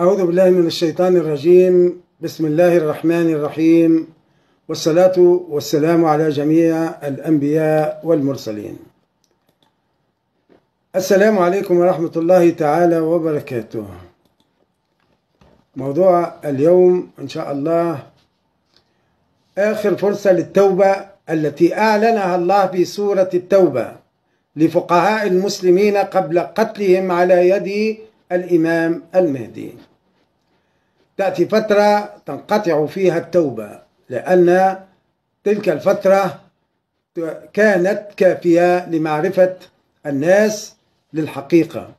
أعوذ بالله من الشيطان الرجيم بسم الله الرحمن الرحيم والصلاة والسلام على جميع الأنبياء والمرسلين السلام عليكم ورحمة الله تعالى وبركاته موضوع اليوم إن شاء الله آخر فرصة للتوبة التي أعلنها الله في سورة التوبة لفقهاء المسلمين قبل قتلهم على يد الإمام المهدي تأتي فترة تنقطع فيها التوبة لأن تلك الفترة كانت كافية لمعرفة الناس للحقيقة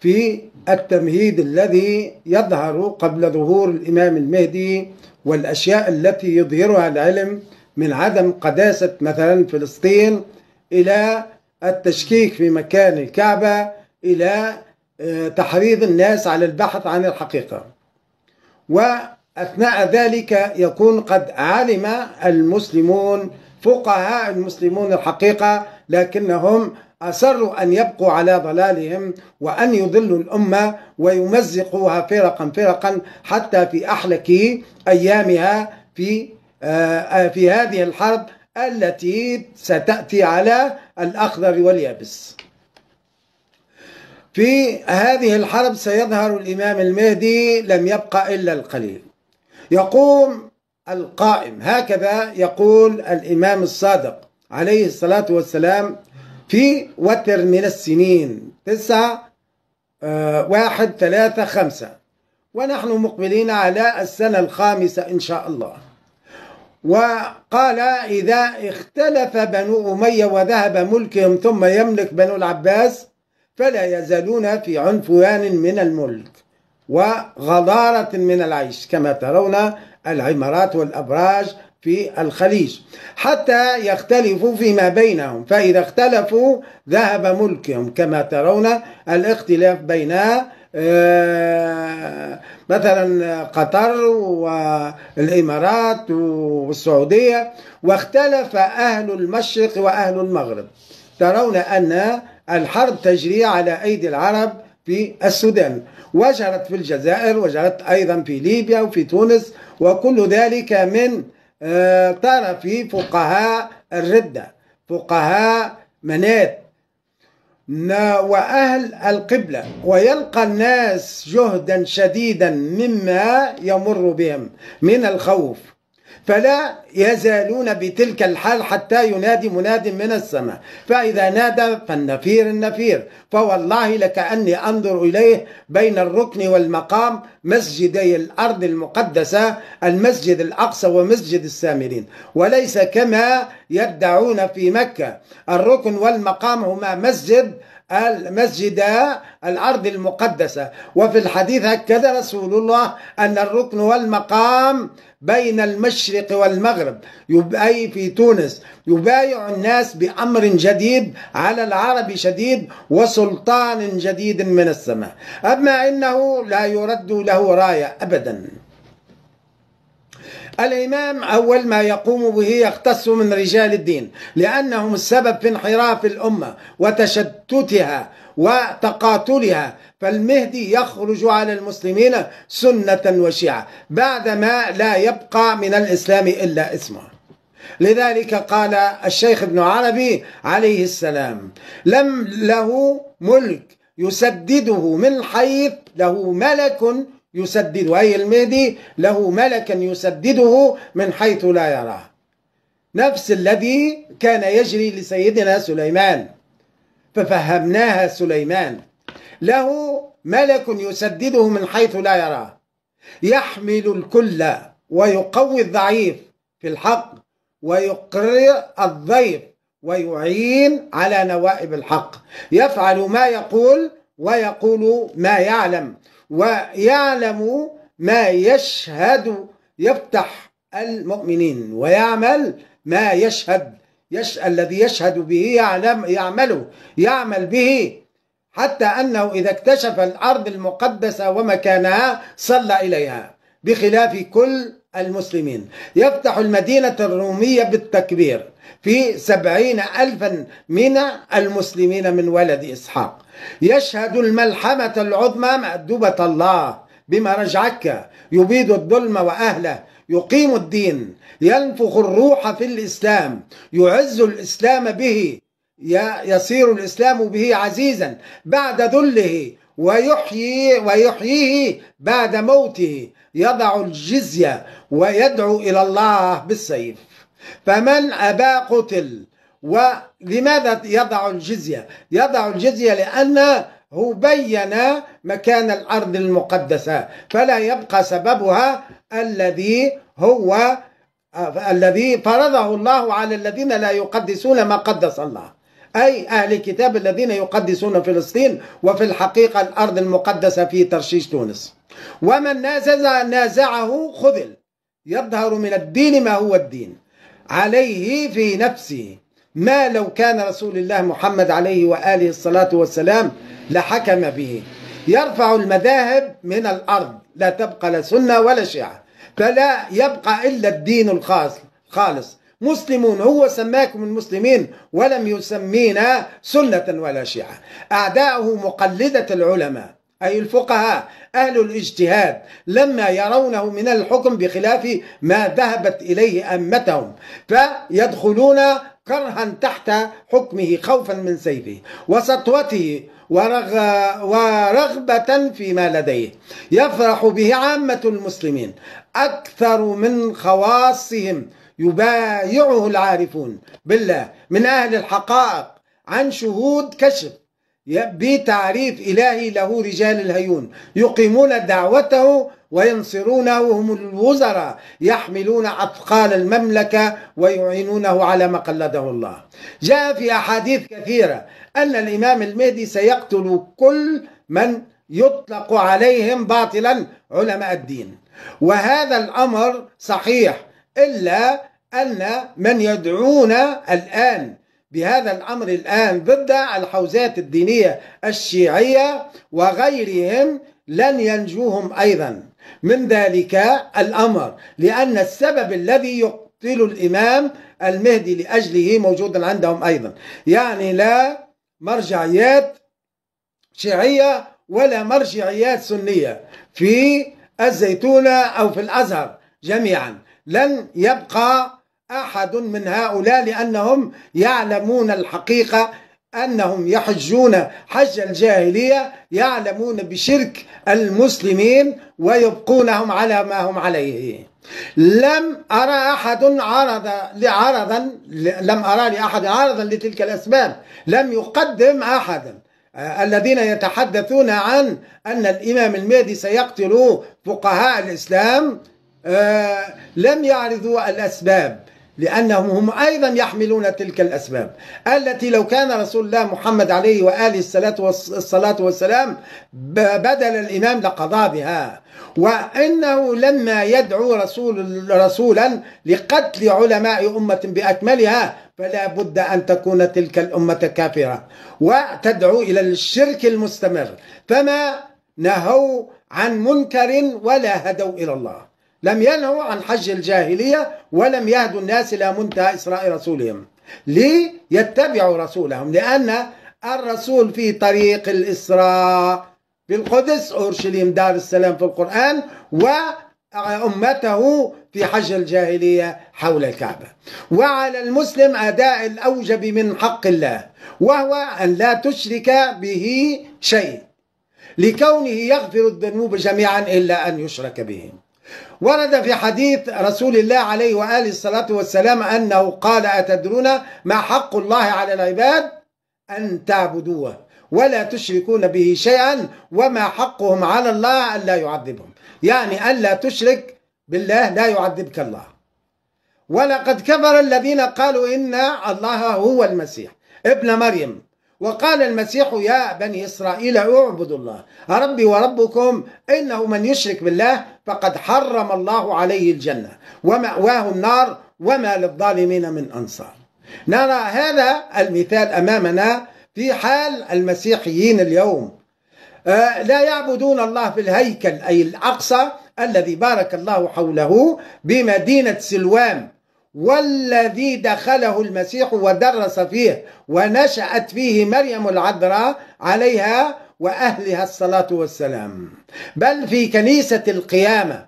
في التمهيد الذي يظهر قبل ظهور الإمام المهدي والأشياء التي يظهرها العلم من عدم قداسة مثلا فلسطين إلى التشكيك في مكان الكعبة إلى تحريض الناس على البحث عن الحقيقة وأثناء ذلك يكون قد علم المسلمون فقهاء المسلمون الحقيقة لكنهم أصروا أن يبقوا على ضلالهم وأن يضلوا الأمة ويمزقوها فرقا فرقا حتى في أحلك أيامها في آه، في هذه الحرب التي ستأتي على الأخضر واليابس في هذه الحرب سيظهر الإمام المهدي لم يبقى إلا القليل يقوم القائم هكذا يقول الإمام الصادق عليه الصلاة والسلام في وتر من السنين تسعة آه، واحد ثلاثة خمسة ونحن مقبلين على السنة الخامسة إن شاء الله وقال إذا اختلف بنو أمية وذهب ملكهم ثم يملك بنو العباس فلا يزالون في عنفوان من الملك وغضارة من العيش كما ترون العمارات والأبراج في الخليج حتى يختلفوا فيما بينهم فإذا اختلفوا ذهب ملكهم كما ترون الاختلاف بين آه، مثلا قطر والإمارات والسعودية واختلف أهل المشرق وأهل المغرب ترون أن الحرب تجري على أيدي العرب في السودان وجرت في الجزائر وجرت أيضا في ليبيا وفي تونس وكل ذلك من آه، طرف فقهاء الردة فقهاء منات وأهل القبلة ويلقى الناس جهدا شديدا مما يمر بهم من الخوف فلا يزالون بتلك الحال حتى ينادي مناد من السماء فإذا نادى فالنفير النفير فوالله لكأني أنظر إليه بين الركن والمقام مسجدي الأرض المقدسة المسجد الأقصى ومسجد السامرين وليس كما يدعون في مكة الركن والمقام هما مسجد المسجد الأرض المقدسة وفي الحديث أكد رسول الله أن الركن والمقام بين المشرق والمغرب أي في تونس يبايع الناس بأمر جديد على العرب شديد وسلطان جديد من السماء أما إنه لا يرد له راية أبداً الإمام أول ما يقوم به يختص من رجال الدين لأنهم السبب في انحراف الأمة وتشتتها وتقاتلها فالمهدي يخرج على المسلمين سنة وشيعة بعدما لا يبقى من الإسلام إلا اسمه لذلك قال الشيخ ابن عربي عليه السلام لم له ملك يسدده من حيث له ملك يسدد أي المهدي له ملكا يسدده من حيث لا يراه نفس الذي كان يجري لسيدنا سليمان ففهمناها سليمان له ملك يسدده من حيث لا يراه يحمل الكل ويقوي الضعيف في الحق ويقر الضيف ويعين على نوائب الحق يفعل ما يقول ويقول ما يعلم ويعلم ما يشهد يفتح المؤمنين ويعمل ما يشهد يش... الذي يشهد به يعلم يعمله يعمل به حتى أنه إذا اكتشف الأرض المقدسة ومكانها صلى إليها بخلاف كل المسلمين يفتح المدينة الرومية بالتكبير في سبعين ألفا من المسلمين من ولد إسحاق يشهد الملحمة العظمى مأدبة الله بما رجعك يبيد الظلم وأهله يقيم الدين ينفخ الروح في الإسلام يعز الإسلام به يصير الإسلام به عزيزا بعد ذله ويحيي ويحييه بعد موته يضع الجزية ويدعو إلى الله بالسيف فمن أبا قتل ولماذا يضع الجزية يضع الجزية لأنه بين مكان الأرض المقدسة فلا يبقى سببها الذي هو الذي فرضه الله على الذين لا يقدسون ما قدس الله أي أهل الكتاب الذين يقدسون فلسطين وفي الحقيقة الأرض المقدسة في ترشيش تونس ومن نازعه خذل يظهر من الدين ما هو الدين عليه في نفسه ما لو كان رسول الله محمد عليه وآله الصلاة والسلام لحكم به يرفع المذاهب من الأرض لا تبقى لا سنة ولا شيعة فلا يبقى إلا الدين الخاص خالص مسلمون هو سماكم المسلمين ولم يسمينا سنة ولا شيعة أعداؤه مقلدة العلماء أي الفقهاء أهل الاجتهاد لما يرونه من الحكم بخلاف ما ذهبت إليه أمتهم فيدخلون كرها تحت حكمه خوفا من سيفه وسطوته ورغ ورغبة فيما لديه يفرح به عامة المسلمين أكثر من خواصهم يبايعه العارفون بالله من أهل الحقائق عن شهود كشف بتعريف إلهي له رجال الهيون يقيمون دعوته وينصرونه هم الوزراء يحملون أثقال المملكة ويعينونه على ما قلده الله جاء في أحاديث كثيرة أن الإمام المهدي سيقتل كل من يطلق عليهم باطلا علماء الدين وهذا الأمر صحيح إلا أن من يدعون الآن بهذا الأمر الآن ضد الحوزات الدينية الشيعية وغيرهم لن ينجوهم أيضا من ذلك الأمر لأن السبب الذي يقتل الإمام المهدي لأجله موجود عندهم أيضا يعني لا مرجعيات شيعية ولا مرجعيات سنية في الزيتونة أو في الأزهر جميعا لن يبقى أحد من هؤلاء لأنهم يعلمون الحقيقة أنهم يحجون حج الجاهلية يعلمون بشرك المسلمين ويبقونهم على ما هم عليه لم أرى أحد عرض لعرضا لم أرى لأحد عرضا لتلك الأسباب لم يقدم أحدا الذين يتحدثون عن أن الإمام المهدي سيقتل فقهاء الإسلام آه، لم يعرضوا الأسباب لأنهم هم أيضا يحملون تلك الأسباب التي لو كان رسول الله محمد عليه وآله الصلاة والسلام بدل الإمام لقضى بها وإنه لما يدعو رسول رسولا لقتل علماء أمة بأكملها فلا بد أن تكون تلك الأمة كافرة وتدعو إلى الشرك المستمر فما نهوا عن منكر ولا هدوا إلى الله لم ينهوا عن حج الجاهلية ولم يهدوا الناس إلى منتهى إسراء رسولهم ليتبعوا رسولهم لأن الرسول في طريق الإسراء في القدس أورشليم دار السلام في القرآن وأمته في حج الجاهلية حول الكعبة وعلى المسلم أداء الأوجب من حق الله وهو أن لا تشرك به شيء لكونه يغفر الذنوب جميعا إلا أن يشرك به ورد في حديث رسول الله عليه وآله الصلاة والسلام أنه قال أتدرون ما حق الله على العباد أن تعبدوه ولا تشركون به شيئا وما حقهم على الله ألا يعذبهم يعني ألا تشرك بالله لا يعذبك الله ولقد كفر الذين قالوا إن الله هو المسيح ابن مريم وقال المسيح يا بني إسرائيل اعبدوا الله ربي وربكم إنه من يشرك بالله فقد حرم الله عليه الجنة ومأواه النار وما للظالمين من أنصار نرى هذا المثال أمامنا في حال المسيحيين اليوم آه، لا يعبدون الله في الهيكل أي الأقصى الذي بارك الله حوله بمدينة سلوام والذي دخله المسيح ودرس فيه ونشأت فيه مريم العذراء عليها وأهلها الصلاة والسلام بل في كنيسة القيامة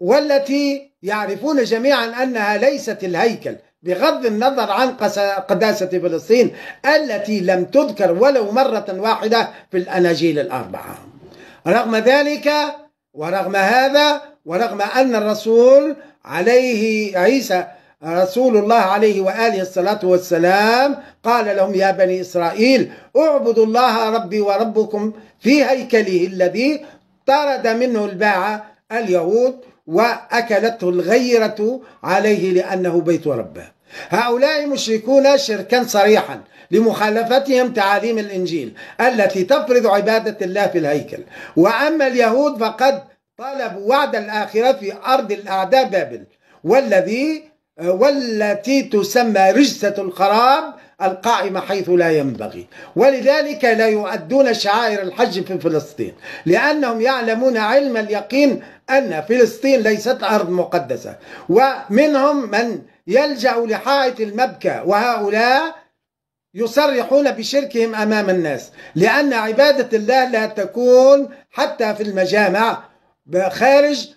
والتي يعرفون جميعا أنها ليست الهيكل بغض النظر عن قداسة فلسطين التي لم تذكر ولو مرة واحدة في الأناجيل الأربعة رغم ذلك ورغم هذا ورغم أن الرسول عليه عيسى رسول الله عليه وآله الصلاة والسلام قال لهم يا بني إسرائيل اعبدوا الله ربي وربكم في هيكله الذي طرد منه الباعة اليهود وأكلته الغيرة عليه لأنه بيت ربه هؤلاء مشركون شركا صريحا لمخالفتهم تعاليم الإنجيل التي تفرض عبادة الله في الهيكل وأما اليهود فقد طلبوا وعد الآخرة في أرض الأعداء بابل والذي آه، والتي تسمى رجسة الخراب القائمة حيث لا ينبغي ولذلك لا يؤدون شعائر الحج في فلسطين لأنهم يعلمون علم اليقين أن فلسطين ليست أرض مقدسة ومنهم من يلجأ لحائط المبكى وهؤلاء يصرحون بشركهم أمام الناس لأن عبادة الله لا تكون حتى في المجامع خارج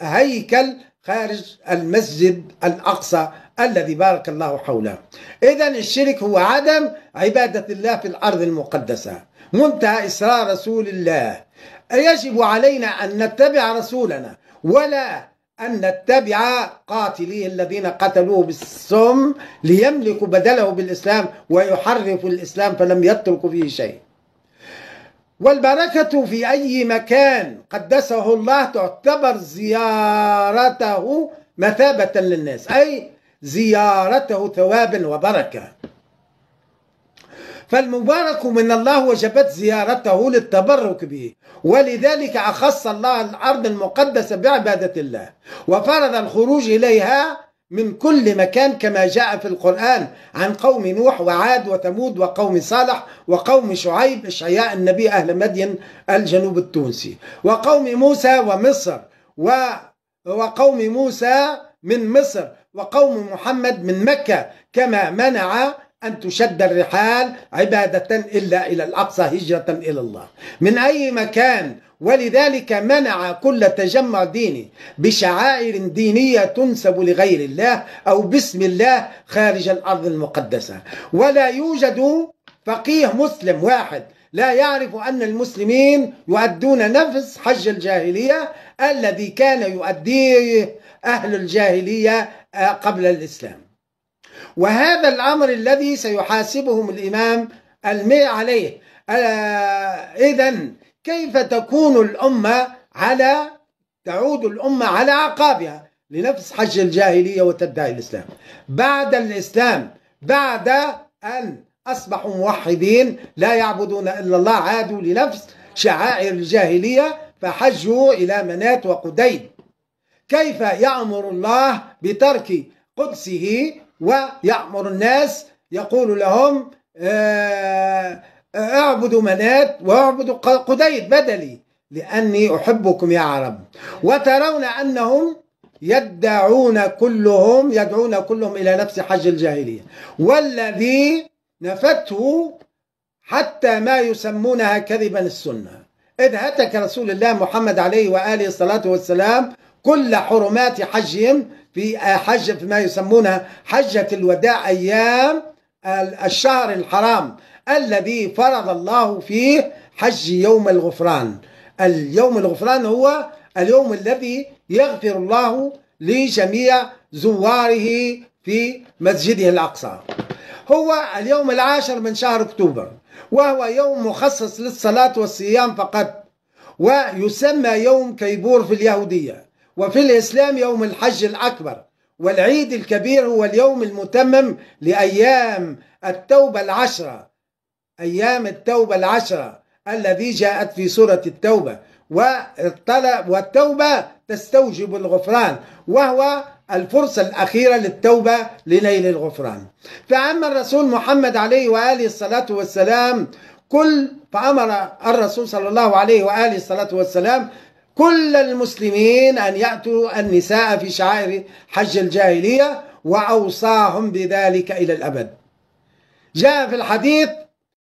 الهيكل خارج المسجد الأقصى الذي بارك الله حوله إذا الشرك هو عدم عبادة الله في الأرض المقدسة منتهى إسرار رسول الله يجب علينا أن نتبع رسولنا ولا أن نتبع قاتليه الذين قتلوه بالسم ليملكوا بدله بالإسلام ويحرفوا الإسلام فلم يتركوا فيه شيء والبركة في أي مكان قدسه الله تعتبر زيارته مثابة للناس أي زيارته ثواب وبركة فالمبارك من الله وجبت زيارته للتبرك به ولذلك أخص الله الأرض المقدسة بعبادة الله وفرض الخروج إليها من كل مكان كما جاء في القرآن عن قوم نوح وعاد وثمود وقوم صالح وقوم شعيب إشعياء النبي أهل مدين الجنوب التونسي وقوم موسى ومصر و وقوم موسى من مصر وقوم محمد من مكة كما منع أن تشد الرحال عبادة إلا إلى الأقصى هجرة إلى الله من أي مكان ولذلك منع كل تجمع ديني بشعائر دينية تنسب لغير الله أو باسم الله خارج الأرض المقدسة ولا يوجد فقيه مسلم واحد لا يعرف أن المسلمين يؤدون نفس حج الجاهلية الذي كان يؤديه أهل الجاهلية قبل الإسلام وهذا الأمر الذي سيحاسبهم الإمام المي عليه آه، إذا كيف تكون الأمة على تعود الأمة على أعقابها لنفس حج الجاهلية وتدعي الإسلام بعد الإسلام بعد أن أصبحوا موحدين لا يعبدون إلا الله عادوا لنفس شعائر الجاهلية فحجوا إلى منات وقديد كيف يأمر الله بترك قدسه ويأمر الناس يقول لهم آه اعبد منات واعبد قديد بدلي لأني أحبكم يا عرب وترون أنهم يدعون كلهم يدعون كلهم إلى نفس حج الجاهلية والذي نفته حتى ما يسمونها كذبا السنة إذ هتك رسول الله محمد عليه وآله الصلاة والسلام كل حرمات حجهم في حج ما يسمونها حجة الوداع أيام الشهر الحرام الذي فرض الله فيه حج يوم الغفران اليوم الغفران هو اليوم الذي يغفر الله لجميع زواره في مسجده الأقصى هو اليوم العاشر من شهر أكتوبر وهو يوم مخصص للصلاة والصيام فقط ويسمى يوم كيبور في اليهودية وفي الإسلام يوم الحج الأكبر والعيد الكبير هو اليوم المتمم لأيام التوبة العشرة أيام التوبة العشرة الذي جاءت في سورة التوبة والطلب والتوبة تستوجب الغفران وهو الفرصة الأخيرة للتوبة لنيل الغفران فأما الرسول محمد عليه وآله الصلاة والسلام كل فأمر الرسول صلى الله عليه وآله الصلاة والسلام كل المسلمين أن يأتوا النساء في شعائر حج الجاهلية وأوصاهم بذلك إلى الأبد جاء في الحديث